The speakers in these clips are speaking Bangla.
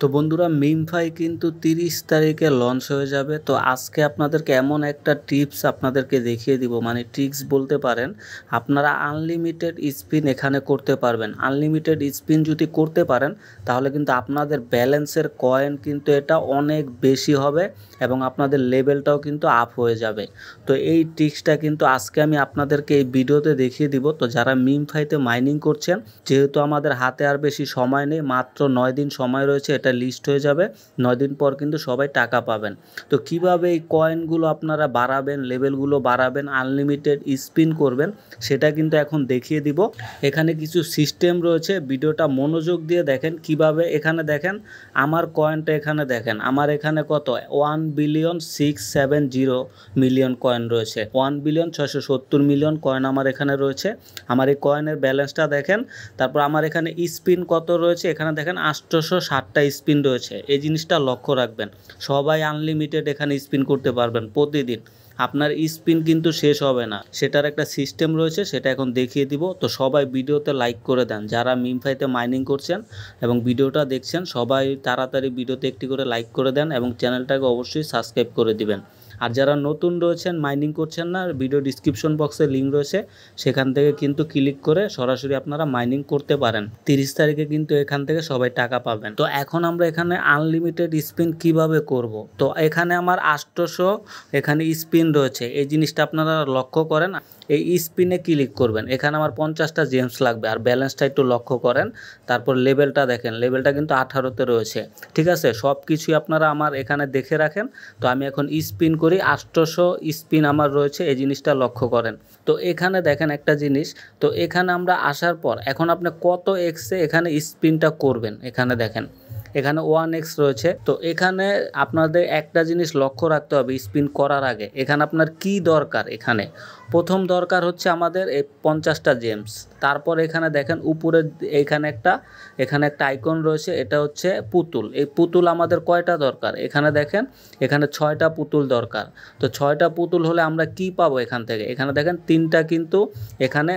তো বন্ধুরা মিমফাই কিন্তু তিরিশ তারিখে লঞ্চ হয়ে যাবে তো আজকে আপনাদেরকে এমন একটা টিপস আপনাদেরকে দেখিয়ে দিব মানে ট্রিক্স বলতে পারেন আপনারা আনলিমিটেড স্পিন এখানে করতে পারবেন আনলিমিটেড স্পিন যদি করতে পারেন তাহলে কিন্তু আপনাদের ব্যালেন্সের কয়েন কিন্তু এটা অনেক বেশি হবে এবং আপনাদের লেভেলটাও কিন্তু আপ হয়ে যাবে তো এই ট্রিক্সটা কিন্তু আজকে আমি আপনাদেরকে এই ভিডিওতে দেখিয়ে দিব তো যারা মিমফাইতে মাইনিং করছেন যেহেতু আমাদের হাতে আর বেশি সময় নেই মাত্র নয় দিন সময় রয়েছে এটা এটা লিস্ট হয়ে যাবে নয় দিন পর কিন্তু সবাই টাকা পাবেন তো কিভাবে এই কয়েনগুলো আপনারা বাড়াবেন লেভেলগুলো বাড়াবেন আনলিমিটেড স্পিন করবেন সেটা কিন্তু এখন দেখিয়ে দিব এখানে কিছু সিস্টেম রয়েছে ভিডিওটা মনোযোগ দিয়ে দেখেন কিভাবে এখানে দেখেন আমার কয়েনটা এখানে দেখেন আমার এখানে কত one billion six seven zero million coin রয়েছে ওয়ান বিলিয়ন ছশো সত্তর মিলিয়ন কয়েন আমার এখানে রয়েছে আমার এই কয়েনের ব্যালেন্সটা দেখেন তারপর আমার এখানে স্পিন কত রয়েছে এখানে দেখেন আটশোশো ষাটটা স্পিন রয়েছে এই জিনিসটা লক্ষ্য রাখবেন সবাই আনলিমিটেড এখানে স্পিন করতে পারবেন প্রতিদিন আপনার স্পিন কিন্তু শেষ হবে না সেটার একটা সিস্টেম রয়েছে সেটা এখন দেখিয়ে দিব তো সবাই ভিডিওতে লাইক করে দেন যারা মিমফাইতে মাইনিং করছেন এবং ভিডিওটা দেখছেন সবাই তাড়াতাড়ি ভিডিওতে একটি করে লাইক করে দেন এবং চ্যানেলটাকে অবশ্যই সাবস্ক্রাইব করে দিবেন আর যারা নতুন রয়েছেন মাইনিং করছেন না ভিডিও ডিসক্রিপশন বক্সে লিঙ্ক রয়েছে সেখান থেকে কিন্তু ক্লিক করে সরাসরি আপনারা মাইনিং করতে পারেন তিরিশ তারিখে কিন্তু এখান থেকে সবাই টাকা পাবেন তো এখন আমরা এখানে আনলিমিটেড স্পিন কিভাবে করব। তো এখানে আমার আষ্টশো এখানে স্পিন রয়েছে এই জিনিসটা আপনারা লক্ষ্য করেন এই স্পিনে ক্লিক করবেন এখানে আমার পঞ্চাশটা জেমস লাগবে আর ব্যালেন্সটা একটু লক্ষ্য করেন তারপর লেভেলটা দেখেন লেভেলটা কিন্তু আঠারোতে রয়েছে ঠিক আছে সব কিছুই আপনারা আমার এখানে দেখে রাখেন তো আমি এখন স্পিন করি করি আষ্টশো স্পিন আমার রয়েছে এই জিনিসটা লক্ষ্য করেন তো এখানে দেখেন একটা জিনিস তো এখানে আমরা আসার পর এখন আপনি কত এক্সে এখানে স্পিনটা করবেন এখানে দেখেন এখানে ওয়ান এক্স রয়েছে তো এখানে আপনাদের একটা জিনিস লক্ষ্য রাখতে হবে স্পিন করার আগে এখানে আপনার কি দরকার এখানে প্রথম দরকার হচ্ছে আমাদের এই পঞ্চাশটা জেমস তারপর এখানে দেখেন উপরে এখানে একটা এখানে একটা আইকন রয়েছে এটা হচ্ছে পুতুল এই পুতুল আমাদের কয়টা দরকার এখানে দেখেন এখানে ছয়টা পুতুল দরকার তো ছয়টা পুতুল হলে আমরা কি পাবো এখান থেকে এখানে দেখেন তিনটা কিন্তু এখানে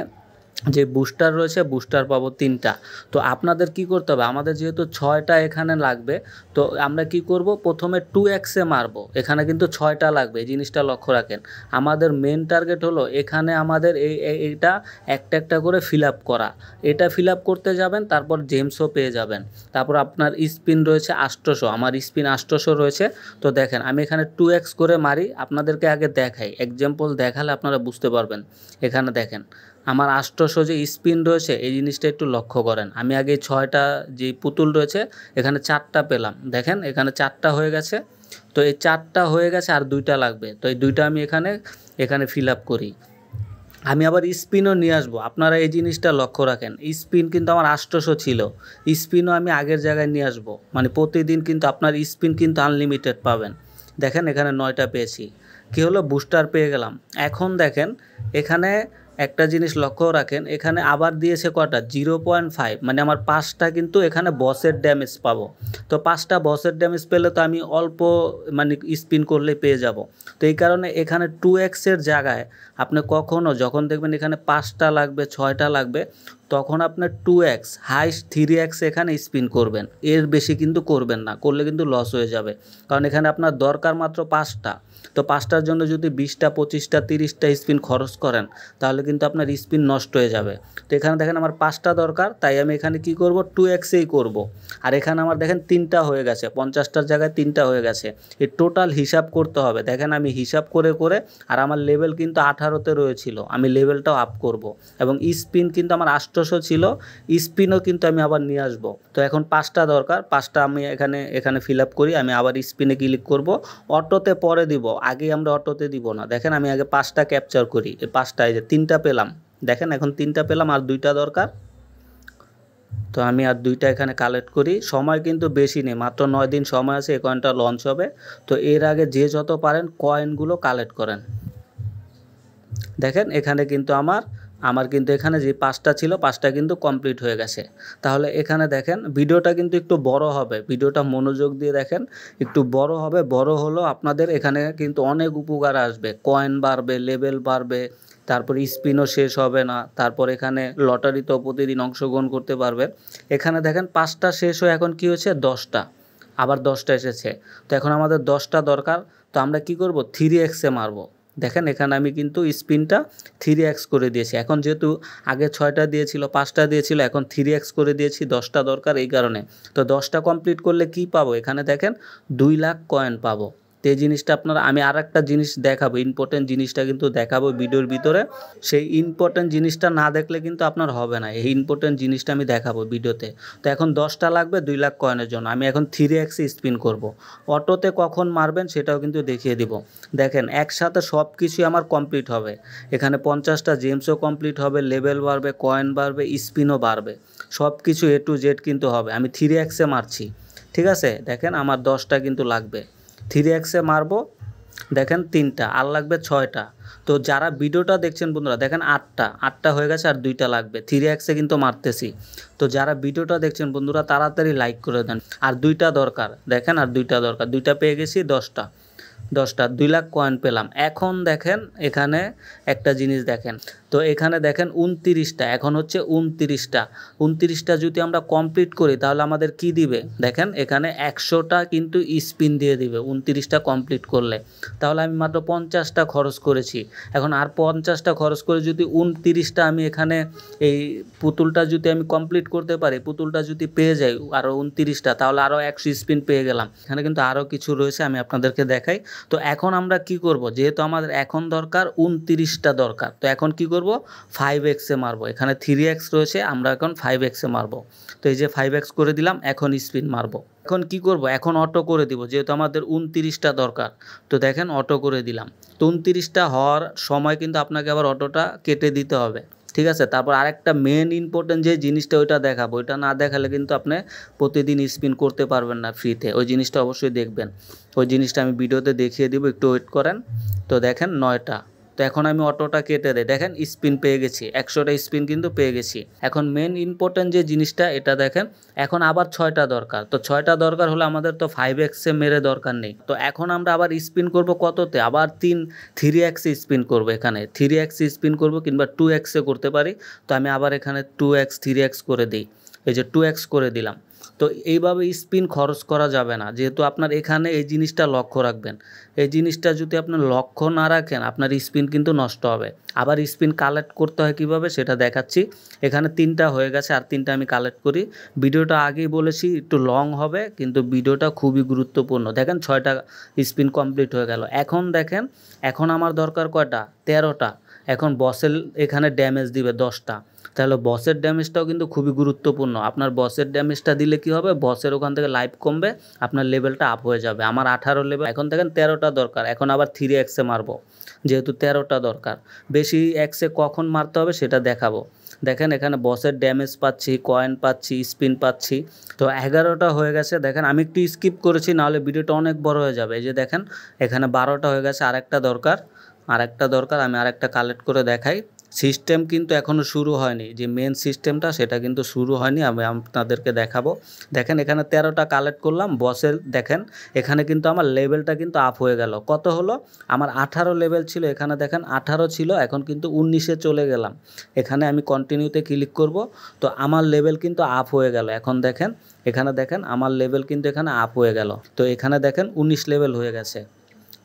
যে বুস্টার রয়েছে বুস্টার পাবো তিনটা তো আপনাদের কি করতে হবে আমাদের যেহেতু ছয়টা এখানে লাগবে তো আমরা কি করব প্রথমে টু এক্সে মারবো এখানে কিন্তু ছয়টা লাগবে এই জিনিসটা লক্ষ্য রাখেন আমাদের মেন টার্গেট হলো এখানে আমাদের এই এইটা একটা একটা করে ফিল আপ করা এটা ফিল আপ করতে যাবেন তারপর জেমসও পেয়ে যাবেন তারপর আপনার স্পিন রয়েছে আষ্টশো আমার স্পিন আষ্টশো রয়েছে তো দেখেন আমি এখানে টু এক্স করে মারি আপনাদেরকে আগে দেখাই এক্সাম্পল দেখালে আপনারা বুঝতে পারবেন এখানে দেখেন আমার আষ্টশো যে স্পিন রয়েছে এই জিনিসটা একটু লক্ষ্য করেন আমি আগে ছয়টা যে পুতুল রয়েছে এখানে চারটা পেলাম দেখেন এখানে চারটা হয়ে গেছে তো এই চারটা হয়ে গেছে আর দুইটা লাগবে তো এই দুইটা আমি এখানে এখানে ফিল আপ করি আমি আবার স্পিনও নিয়ে আসবো আপনারা এই জিনিসটা লক্ষ্য রাখেন স্পিন কিন্তু আমার আষ্টশো ছিল স্পিনও আমি আগের জায়গায় নিয়ে আসবো মানে প্রতিদিন কিন্তু আপনার স্পিন কিন্তু আনলিমিটেড পাবেন দেখেন এখানে নয়টা পেয়েছি কি হলো বুস্টার পেয়ে গেলাম এখন দেখেন এখানে একটা জিনিস লক্ষ্য রাখেন এখানে আবার দিয়েছে কটা জিরো পয়েন্ট ফাইভ মানে আমার পাঁচটা কিন্তু এখানে বসের ড্যামেজ পাবো তো পাঁচটা বসের ড্যামেজ পেলে তো আমি অল্প মানে স্পিন করলে পেয়ে যাব তো এই কারণে এখানে টু এক্সের জায়গায় আপনি কখনও যখন দেখবেন এখানে পাঁচটা লাগবে ছয়টা লাগবে তখন আপনার two X highest three X এখানে স্পিন করবেন এর বেশি কিন্তু করবেন না করলে কিন্তু লস হয়ে যাবে কারণ এখানে আপনার দরকার মাত্র পাঁচটা তো পাঁচটার জন্য যদি বিশটা পঁচিশটা তিরিশটা স্পিন খরচ করেন তাহলে কিন্তু আপনার স্পিন নষ্ট হয়ে যাবে তো এখানে দেখেন আমার পাঁচটা দরকার তাই আমি এখানে কি করব টু এক্সেই করব। আর এখানে আমার দেখেন তিনটা হয়ে গেছে পঞ্চাশটার জায়গায় তিনটা হয়ে গেছে এই টোটাল হিসাব করতে হবে দেখেন আমি হিসাব করে করে আর আমার লেভেল কিন্তু আঠারোতে রয়েছিল আমি লেভেলটাও আপ করব। এবং স্পিন কিন্তু আমার আষ্টশো ছিল স্পিনও কিন্তু আমি আবার নিয়ে আসবো তো এখন পাঁচটা দরকার পাঁচটা আমি এখানে এখানে ফিল আপ করি আমি আবার স্পিনে ক্লিক করব অটোতে পরে দিব আগে আমরা অটোতে দিব না দেখেন আমি আগে পাঁচটা ক্যাপচার করি এই পাঁচটা এই যে তিনটা পেলাম দেখেন এখন তিনটা পেলাম আর দুইটা দরকার তো আমি আর দুইটা এখানে কালেক্ট করি সময় কিন্তু বেশি নেই মাত্র নয় দিন সময় আছে এই কয়েনটা লঞ্চ হবে তো এর আগে যে যত পারেন কয়েনগুলো কালেক্ট করেন দেখেন এখানে কিন্তু আমার আমার কিন্তু এখানে যে পাঁচটা ছিল পাঁচটা কিন্তু কমপ্লিট হয়ে গেছে তাহলে এখানে দেখেন ভিডিওটা কিন্তু একটু বড় হবে ভিডিওটা মনোযোগ দিয়ে দেখেন একটু বড় হবে বড় হলো আপনাদের এখানে কিন্তু অনেক উপকার আসবে কয়েন বাড়বে লেভেল বাড়বে তারপর স্পিনও শেষ হবে না তারপর এখানে লটারিতেও প্রতিদিন অংশগ্রহণ করতে পারবে এখানে দেখেন পাঁচটা শেষ হয়ে এখন কি হয়েছে দশটা আবার দশটা এসেছে তো এখন আমাদের দশটা দরকার তো আমরা কি করব থ্রি এক্সে মারবো দেখেন এখানে আমি কিন্তু স্পিনটা থ্রি এক্স করে দিয়েছি এখন যেহেতু আগে ছয়টা দিয়েছিল পাঁচটা দিয়েছিল এখন থ্রি এক্স করে দিয়েছি দশটা দরকার এই কারণে তো দশটা কমপ্লিট করলে কি পাবো এখানে দেখেন দুই লাখ কয়েন পাবো তো এই জিনিসটা আপনার আমি আর একটা জিনিস দেখাবো ইম্পর্টেন্ট জিনিসটা কিন্তু দেখাবো ভিডিওর ভিতরে সেই ইম্পর্টেন্ট জিনিসটা না দেখলে কিন্তু আপনার হবে না এই ইম্পর্টেন্ট জিনিসটা আমি দেখাবো ভিডিওতে তো এখন দশটা লাগবে দুই লাখ কয়েনের জন্য আমি এখন থ্রি এক্সে স্পিন করব। অটোতে কখন মারবেন সেটাও কিন্তু দেখিয়ে দিব দেখেন একসাথে সব কিছুই আমার কমপ্লিট হবে এখানে পঞ্চাশটা জেমসও কমপ্লিট হবে লেভেল বাড়বে কয়েন বাড়বে স্পিনও বাড়বে সব কিছু এ টু জেড কিন্তু হবে আমি থ্রি এক্সে মারছি ঠিক আছে দেখেন আমার দশটা কিন্তু লাগবে থ্রি এক্সে মারবো দেখেন তিনটা আর লাগবে ছয়টা তো যারা ভিডিওটা দেখছেন বন্ধুরা দেখেন আটটা আটটা হয়ে গেছে আর দুইটা লাগবে থ্রি এক্সে কিন্তু মারতেছি তো যারা ভিডিওটা দেখছেন বন্ধুরা তাড়াতাড়ি লাইক করে দেন আর দুইটা দরকার দেখেন আর দুইটা দরকার দুইটা পেয়ে গেছি দশটা দশটা দুই লাখ কয়েন পেলাম এখন দেখেন এখানে একটা জিনিস দেখেন তো এখানে দেখেন উনতিরিশটা এখন হচ্ছে উনতিরিশটা উনত্রিশটা যদি আমরা কমপ্লিট করি তাহলে আমাদের কি দিবে দেখেন এখানে একশোটা কিন্তু স্পিন দিয়ে দিবে উনতিরিশটা কমপ্লিট করলে তাহলে আমি মাত্র পঞ্চাশটা খরচ করেছি এখন আর পঞ্চাশটা খরচ করে যদি উনতিরিশটা আমি এখানে এই পুতুলটা যদি আমি কমপ্লিট করতে পারি পুতুলটা যদি পেয়ে যাই আরও উনত্রিশটা তাহলে আরও একশো স্পিন পেয়ে গেলাম এখানে কিন্তু আরও কিছু রয়েছে আমি আপনাদেরকে দেখাই তো এখন আমরা কি করব যেহেতু আমাদের এখন দরকার উনতিরিশটা দরকার তো এখন কি করব ধরবো ফাইভ এক্সে মারবো এখানে থ্রি এক্স রয়েছে আমরা এখন ফাইভ এক্সে মারবো তো এই যে ফাইভ এক্স করে দিলাম এখন স্পিন মারবো এখন কি করব এখন অটো করে দিব যেহেতু আমাদের উনতিরিশটা দরকার তো দেখেন অটো করে দিলাম তো উনত্রিশটা হওয়ার সময় কিন্তু আপনাকে আবার অটোটা কেটে দিতে হবে ঠিক আছে তারপর আরেকটা মেন ইম্পর্টেন্ট যে জিনিসটা ওইটা দেখাবো ওইটা না দেখালে কিন্তু আপনি প্রতিদিন স্পিন করতে পারবেন না ফ্রিতে ওই জিনিসটা অবশ্যই দেখবেন ওই জিনিসটা আমি ভিডিওতে দেখিয়ে দিব একটু ওয়েট করেন তো দেখেন নয়টা তো এখন আমি অটোটা কেটে দেয় দেখেন স্পিন পেয়ে গেছি একশোটা স্পিন কিন্তু পেয়ে গেছি এখন মেন ইম্পর্ট্যান্ট যে জিনিসটা এটা দেখেন এখন আবার ছয়টা দরকার তো ছয়টা দরকার হলে আমাদের তো ফাইভ এক্সে মেরে দরকার নেই তো এখন আমরা আবার স্পিন করব কততে আবার তিন থ্রি এক্সে স্পিন করব এখানে থ্রি এক্সে স্পিন করব কিংবা টু এক্সে করতে পারি তো আমি আবার এখানে টু এক্স থ্রি এক্স করে দিই এই যে টু এক্স করে দিলাম তো এইভাবে স্পিন খরচ করা যাবে না যেহেতু আপনার এখানে এই জিনিসটা লক্ষ্য রাখবেন এই জিনিসটা যদি আপনি লক্ষ্য না রাখেন আপনার স্পিন কিন্তু নষ্ট হবে আবার স্পিন কালেক্ট করতে হয় কিভাবে সেটা দেখাচ্ছি এখানে তিনটা হয়ে গেছে আর তিনটা আমি কালেক্ট করি ভিডিওটা আগেই বলেছি একটু লং হবে কিন্তু ভিডিওটা খুবই গুরুত্বপূর্ণ দেখেন ছয়টা স্পিন কমপ্লিট হয়ে গেল এখন দেখেন এখন আমার দরকার কয়টা তেরোটা এখন বসেল এখানে ড্যামেজ দিবে দশটা তাহলে বসের ড্যামেজটাও কিন্তু খুবই গুরুত্বপূর্ণ আপনার বসের ড্যামেজটা দিলে কি হবে বসের ওখান থেকে লাইফ কমবে আপনার লেভেলটা আপ হয়ে যাবে আমার আঠারো লেভেল এখন দেখেন তেরোটা দরকার এখন আবার থ্রি এক্সে মারবো যেহেতু তেরোটা দরকার বেশি এক্সে কখন মারতে হবে সেটা দেখাবো দেখেন এখানে বসের ড্যামেজ পাচ্ছি কয়েন পাচ্ছি স্পিন পাচ্ছি তো এগারোটা হয়ে গেছে দেখেন আমি একটু স্কিপ করেছি নাহলে ভিডিওটা অনেক বড় হয়ে যাবে এই যে দেখেন এখানে বারোটা হয়ে গেছে আরেকটা দরকার আরেকটা দরকার আমি আরেকটা কালেক্ট করে দেখাই সিস্টেম কিন্তু এখনও শুরু হয়নি যে মেন সিস্টেমটা সেটা কিন্তু শুরু হয়নি আমি আপনাদেরকে দেখাবো দেখেন এখানে তেরোটা কালেক্ট করলাম বসে দেখেন এখানে কিন্তু আমার লেভেলটা কিন্তু আপ হয়ে গেল কত হলো আমার আঠারো লেভেল ছিল এখানে দেখেন আঠারো ছিল এখন কিন্তু উনিশে চলে গেলাম এখানে আমি কন্টিনিউতে ক্লিক করব তো আমার লেভেল কিন্তু আপ হয়ে গেল এখন দেখেন এখানে দেখেন আমার লেভেল কিন্তু এখানে আপ হয়ে গেল তো এখানে দেখেন উনিশ লেভেল হয়ে গেছে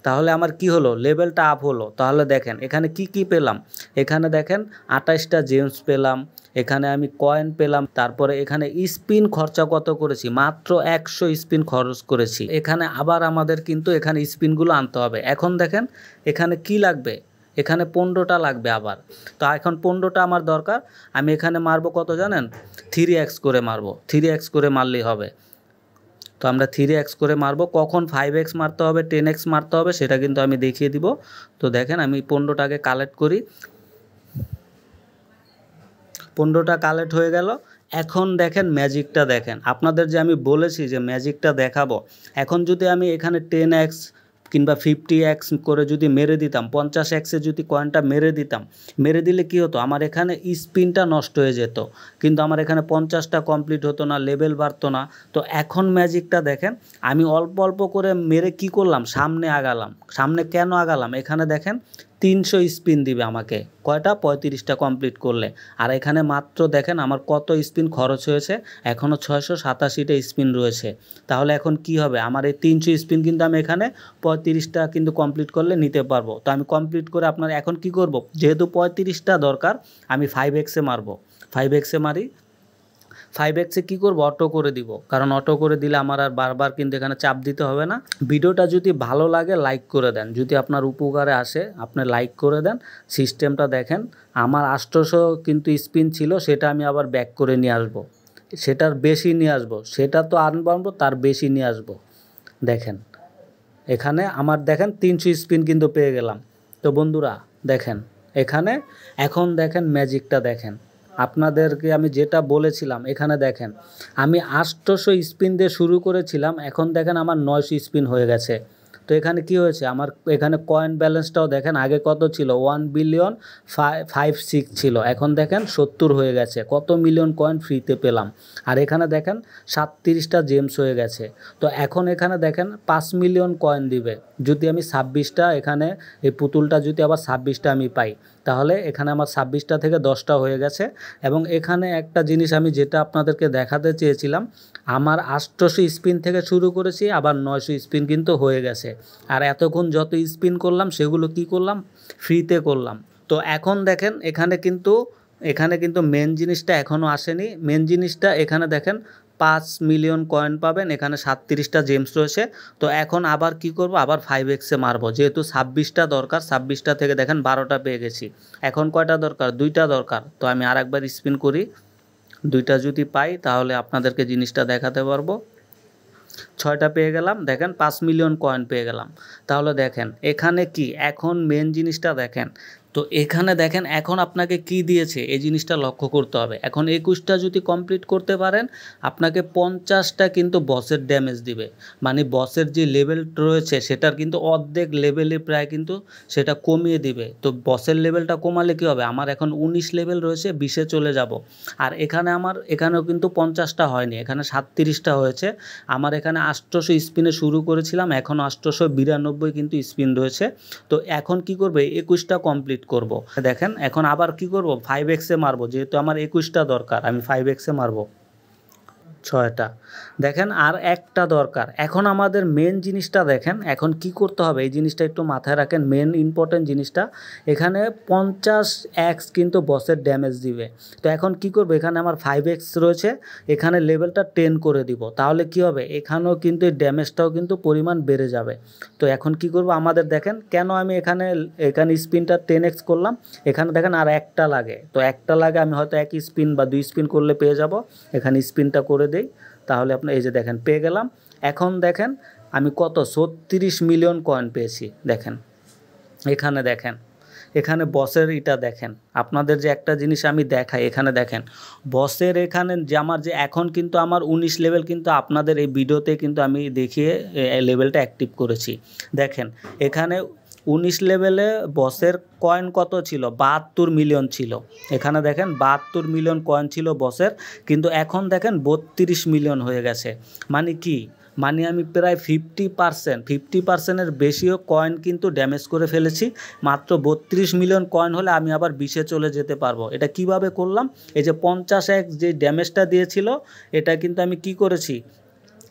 তাহলে আমার কি হলো লেভেলটা আপ হলো তাহলে দেখেন এখানে কি কি পেলাম এখানে দেখেন আঠাশটা জেমস পেলাম এখানে আমি কয়েন পেলাম তারপরে এখানে স্পিন খরচা কত করেছি মাত্র একশো স্পিন খরচ করেছি এখানে আবার আমাদের কিন্তু এখানে স্পিনগুলো আনতে হবে এখন দেখেন এখানে কি লাগবে এখানে পনেরোটা লাগবে আবার তো এখন পনেরোটা আমার দরকার আমি এখানে মারবো কত জানেন থ্রি এক্স করে মারবো থ্রি এক্স করে মারলেই হবে আমরা থ্রি এক্স করে মারবো কখন ফাইভ এক্স মারতে হবে টেন এক্স মারতে হবে সেটা কিন্তু আমি দেখিয়ে দিব তো দেখেন আমি পনেরোটাকে কালেক্ট করি পনেরোটা কালেক্ট হয়ে গেল এখন দেখেন ম্যাজিকটা দেখেন আপনাদের যে আমি বলেছি যে ম্যাজিকটা দেখাবো এখন যদি আমি এখানে টেন এক্স কিংবা ফিফটি এক্স করে যদি মেরে দিতাম পঞ্চাশ এক্সে যদি কয়েনটা মেরে দিতাম মেরে দিলে কি হতো আমার এখানে স্পিনটা নষ্ট হয়ে যেত কিন্তু আমার এখানে পঞ্চাশটা কমপ্লিট হতো না লেভেল বাড়তো না তো এখন ম্যাজিকটা দেখেন আমি অল্প অল্প করে মেরে কি করলাম সামনে আগালাম সামনে কেন আগালাম এখানে দেখেন তিনশো স্পিন দিবে আমাকে কয়টা পঁয়ত্রিশটা কমপ্লিট করলে আর এখানে মাত্র দেখেন আমার কত স্পিন খরচ হয়েছে এখনও ছয়শো সাতাশিটা স্পিন রয়েছে তাহলে এখন কি হবে আমার এই তিনশো স্পিন কিন্তু আমি এখানে পঁয়ত্রিশটা কিন্তু কমপ্লিট করলে নিতে পারবো তো আমি কমপ্লিট করে আপনার এখন কি করব যেহেতু পঁয়ত্রিশটা দরকার আমি ফাইভ এক্সে মারবো ফাইভ এক্সে মারি ফাইভ এক্সে কী করবো অটো করে দিব কারণ অটো করে দিলে আমার আর বারবার কিন্তু এখানে চাপ দিতে হবে না ভিডিওটা যদি ভালো লাগে লাইক করে দেন যদি আপনার উপকারে আসে আপনি লাইক করে দেন সিস্টেমটা দেখেন আমার আষ্টশো কিন্তু স্পিন ছিল সেটা আমি আবার ব্যাক করে নিয়ে আসবো সেটার বেশি নিয়ে আসবো সেটা তো আনবানবো তার বেশি নিয়ে আসবো দেখেন এখানে আমার দেখেন তিনশো স্পিন কিন্তু পেয়ে গেলাম তো বন্ধুরা দেখেন এখানে এখন দেখেন ম্যাজিকটা দেখেন আপনাদেরকে আমি যেটা বলেছিলাম এখানে দেখেন আমি আষ্টশো স্পিন দিয়ে শুরু করেছিলাম এখন দেখেন আমার নয়শো স্পিন হয়ে গেছে তো এখানে কি হয়েছে আমার এখানে কয়েন ব্যালেন্সটাও দেখেন আগে কত ছিল ওয়ান বিলিয়ন ফাইভ সিক্স ছিল এখন দেখেন সত্তর হয়ে গেছে কত মিলিয়ন কয়েন ফ্রিতে পেলাম আর এখানে দেখেন সাতত্রিশটা জেমস হয়ে গেছে তো এখন এখানে দেখেন পাঁচ মিলিয়ন কয়েন দিবে যদি আমি ছাব্বিশটা এখানে এই পুতুলটা যদি আবার ছাব্বিশটা আমি পাই তাহলে এখানে আমার ছাব্বিশটা থেকে দশটা হয়ে গেছে এবং এখানে একটা জিনিস আমি যেটা আপনাদেরকে দেখাতে চেয়েছিলাম আমার আষ্টশো স্পিন থেকে শুরু করেছি আবার নয়শো স্পিন কিন্তু হয়ে গেছে আর এতক্ষণ যত স্পিন করলাম সেগুলো কি করলাম ফ্রিতে করলাম তো এখন দেখেন এখানে কিন্তু এখানে কিন্তু মেন জিনিসটা এখনও আসেনি মেন জিনিসটা এখানে দেখেন পাঁচ মিলিয়ন কয়েন পাবেন এখানে সাতত্রিশটা জেমস রয়েছে তো এখন আবার কি করব আবার ফাইভ এক্সে মারবো যেহেতু ছাব্বিশটা দরকার ছাব্বিশটা থেকে দেখেন বারোটা পেয়ে গেছি এখন কয়টা দরকার দুইটা দরকার তো আমি আর একবার স্পিন করি দুইটা যদি পাই তাহলে আপনাদেরকে জিনিসটা দেখাতে পারবো ছয়টা পেয়ে গেলাম দেখেন পাঁচ মিলিয়ন কয়েন পেয়ে গেলাম তাহলে দেখেন এখানে কি এখন মেন জিনিসটা দেখেন তো এখানে দেখেন এখন আপনাকে কি দিয়েছে এই জিনিসটা লক্ষ্য করতে হবে এখন একুশটা যদি কমপ্লিট করতে পারেন আপনাকে পঞ্চাশটা কিন্তু বসের ড্যামেজ দিবে মানে বসের যে লেভেল রয়েছে সেটার কিন্তু অর্ধেক লেভেলে প্রায় কিন্তু সেটা কমিয়ে দিবে তো বসের লেভেলটা কমালে কী হবে আমার এখন উনিশ লেভেল রয়েছে বিশে চলে যাব আর এখানে আমার এখানেও কিন্তু পঞ্চাশটা হয়নি এখানে সাতত্রিশটা হয়েছে আমার এখানে আষ্টশো স্পিনে শুরু করেছিলাম এখন আষ্টশো বিরানব্বই কিন্তু স্পিন রয়েছে তো এখন কি করবে একুশটা কমপ্লিট করব। দেখেন এখন আবার কি করব ফাইভ এক্সে মারবো যেহেতু আমার একুশটা দরকার আমি ফাইভ এক্সে মারবো ছয়টা দেখেন আর একটা দরকার এখন আমাদের মেন জিনিসটা দেখেন এখন কি করতে হবে এই জিনিসটা একটু মাথায় রাখেন মেন ইম্পর্টেন্ট জিনিসটা এখানে পঞ্চাশ এক্স কিন্তু বসের ড্যামেজ দিবে তো এখন কি করবো এখানে আমার ফাইভ এক্স রয়েছে এখানে লেভেলটা টেন করে দিব তাহলে কি হবে এখানেও কিন্তু এই ড্যামেজটাও কিন্তু পরিমাণ বেড়ে যাবে তো এখন কি করব আমাদের দেখেন কেন আমি এখানে এখানে স্পিনটা টেন এক্স করলাম এখানে দেখেন আর একটা লাগে তো একটা লাগে আমি হয়তো এক স্পিন বা দুই স্পিন করলে পেয়ে যাব এখানে স্পিনটা করে দেই তাহলে আপনার এই যে দেখেন পেয়ে গেলাম এখন দেখেন আমি কত ছত্রিশ মিলিয়ন কয়েন পেয়েছি দেখেন এখানে দেখেন এখানে বসের এটা দেখেন আপনাদের যে একটা জিনিস আমি দেখাই এখানে দেখেন বসের এখানে যে আমার যে এখন কিন্তু আমার ১৯ লেভেল কিন্তু আপনাদের এই ভিডিওতে কিন্তু আমি দেখিয়ে লেভেলটা অ্যাক্টিভ করেছি দেখেন এখানে উনিশ লেভেলে বসের কয়েন কত ছিল বাহাত্তর মিলিয়ন ছিল এখানে দেখেন বাহাত্তর মিলিয়ন কয়েন ছিল বসের কিন্তু এখন দেখেন বত্রিশ মিলিয়ন হয়ে গেছে মানে কি মানে আমি প্রায় ফিফটি পার্সেন্ট ফিফটি পার্সেন্টের বেশিও কয়েন কিন্তু ড্যামেজ করে ফেলেছি মাত্র বত্রিশ মিলিয়ন কয়েন হলে আমি আবার বিশে চলে যেতে পারবো এটা কিভাবে করলাম এই যে পঞ্চাশ এক যে ড্যামেজটা দিয়েছিল এটা কিন্তু আমি কি করেছি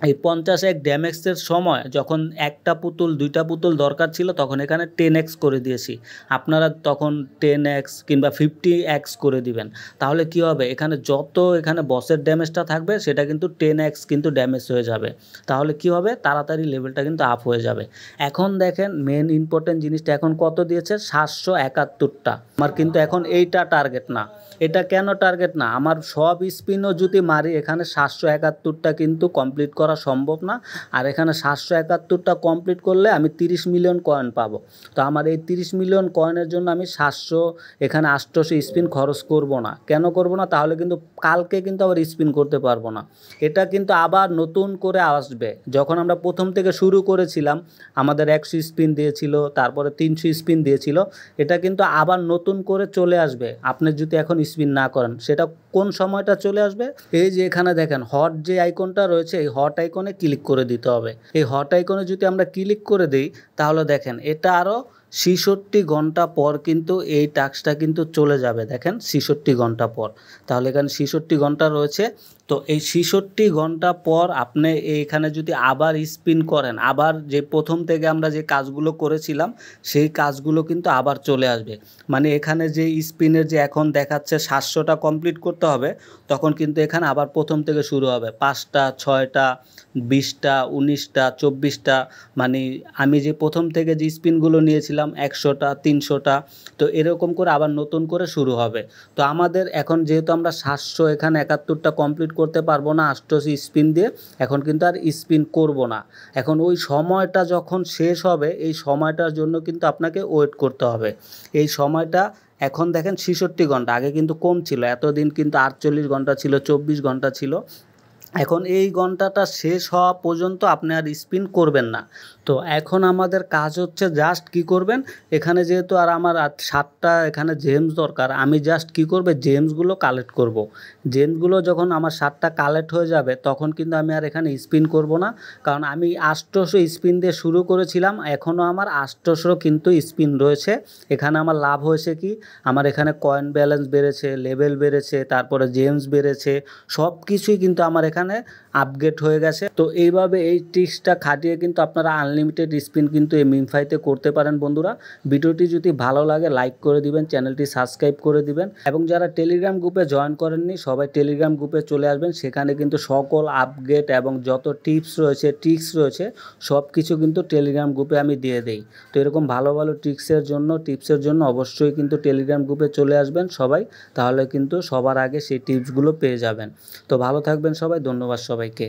এই পঞ্চাশ এক ড্যামেক্সের সময় যখন একটা পুতুল দুইটা পুতুল দরকার ছিল তখন এখানে টেন এক্স করে দিয়েছি আপনারা তখন টেন এক্স কিংবা ফিফটি এক্স করে দিবেন তাহলে কি হবে এখানে যত এখানে বসের ড্যামেজটা থাকবে সেটা কিন্তু টেন এক্স কিন্তু ড্যামেজ হয়ে যাবে তাহলে কি হবে তাড়াতাড়ি লেভেলটা কিন্তু আপ হয়ে যাবে এখন দেখেন মেন ইম্পর্টেন্ট জিনিসটা এখন কত দিয়েছে সাতশো একাত্তরটা আমার কিন্তু এখন এইটা টার্গেট না এটা কেন টার্গেট না আমার সব স্পিনও যদি মারি এখানে সাতশো একাত্তরটা কিন্তু কমপ্লিট করা করা সম্ভব না আর এখানে সাতশো একাত্তরটা কমপ্লিট করলে আমি তিরিশ মিলিয়ন কয়েন পাব তো আমার এই তিরিশ মিলিয়ন কয়েনের জন্য আমি সাতশো এখানে আষ্টশো স্পিন খরচ করব না কেন করব না তাহলে কিন্তু কালকে কিন্তু আবার স্পিন করতে পারবো না এটা কিন্তু আবার নতুন করে আসবে যখন আমরা প্রথম থেকে শুরু করেছিলাম আমাদের একশো স্পিন দিয়েছিল তারপরে তিনশো স্পিন দিয়েছিল এটা কিন্তু আবার নতুন করে চলে আসবে আপনি যদি এখন স্পিন না করেন সেটা কোন সময়টা চলে আসবে এই যে এখানে দেখেন হট যে আইকনটা রয়েছে এই হট হট আইকনে ক্লিক করে দিতে হবে এই হট আইকনে যদি আমরা ক্লিক করে দিই তাহলে দেখেন এটা আরও ছিষট্টি ঘন্টা পর কিন্তু এই টাস্কটা কিন্তু চলে যাবে দেখেন ছিষট্টি ঘন্টা পর তাহলে এখানে ছিষট্টি ঘন্টা রয়েছে তো এই ছিষট্টি ঘন্টা পর আপনি এখানে যদি আবার স্পিন করেন আবার যে প্রথম থেকে আমরা যে কাজগুলো করেছিলাম সেই কাজগুলো কিন্তু আবার চলে আসবে মানে এখানে যে স্পিনের যে এখন দেখাচ্ছে সাতশোটা কমপ্লিট করতে হবে তখন কিন্তু এখানে আবার প্রথম থেকে শুরু হবে পাঁচটা ছয়টা বিশটা উনিশটা চব্বিশটা মানে আমি যে প্রথম থেকে যে স্পিনগুলো নিয়েছিলাম একশোটা তিনশোটা তো এরকম করে আবার নতুন করে শুরু হবে তো আমাদের এখন যেহেতু আমরা সাতশো এখানে একাত্তরটা কমপ্লিট করতে পারবো না আষ্টশি স্পিন দিয়ে এখন কিন্তু আর স্পিন করব না এখন ওই সময়টা যখন শেষ হবে এই সময়টার জন্য কিন্তু আপনাকে ওয়েট করতে হবে এই সময়টা এখন দেখেন ছিষট্টি ঘন্টা আগে কিন্তু কম ছিল এতদিন কিন্তু আটচল্লিশ ঘন্টা ছিল চব্বিশ ঘন্টা ছিল এখন এই ঘন্টাটা শেষ হওয়া পর্যন্ত আপনি আর স্পিন করবেন না তো এখন আমাদের কাজ হচ্ছে জাস্ট কি করবেন এখানে যেহেতু আর আমার সাতটা এখানে জেমস দরকার আমি জাস্ট কি করবে জেমসগুলো কালেক্ট করব। জেমসগুলো যখন আমার সাতটা কালেক্ট হয়ে যাবে তখন কিন্তু আমি আর এখানে স্পিন করব না কারণ আমি আষ্টশো স্পিন দিয়ে শুরু করেছিলাম এখনও আমার আষ্টশো কিন্তু স্পিন রয়েছে এখানে আমার লাভ হয়েছে কি আমার এখানে কয়েন ব্যালেন্স বেড়েছে লেভেল বেড়েছে তারপরে জেমস বেড়েছে সব কিছুই কিন্তু আমার এখানে এখানে আপগ্রেড হয়ে গেছে তো এইভাবে এই ট্রিক্সটা খাটিয়ে কিন্তু আপনারা আনলিমিটেড স্পিন কিন্তু এই মিমফাইতে করতে পারেন বন্ধুরা ভিডিওটি যদি ভালো লাগে লাইক করে দিবেন চ্যানেলটি সাবস্ক্রাইব করে দিবেন এবং যারা টেলিগ্রাম গ্রুপে জয়েন করেননি সবাই টেলিগ্রাম গ্রুপে চলে আসবেন সেখানে কিন্তু সকল আপগ্রেড এবং যত টিপস রয়েছে ট্রিক্স রয়েছে সব কিছু কিন্তু টেলিগ্রাম গ্রুপে আমি দিয়ে দেই তো এরকম ভালো ভালো ট্রিক্সের জন্য টিপসের জন্য অবশ্যই কিন্তু টেলিগ্রাম গ্রুপে চলে আসবেন সবাই তাহলে কিন্তু সবার আগে সেই টিপসগুলো পেয়ে যাবেন তো ভালো থাকবেন সবাই ধন্যবাদ সবাইকে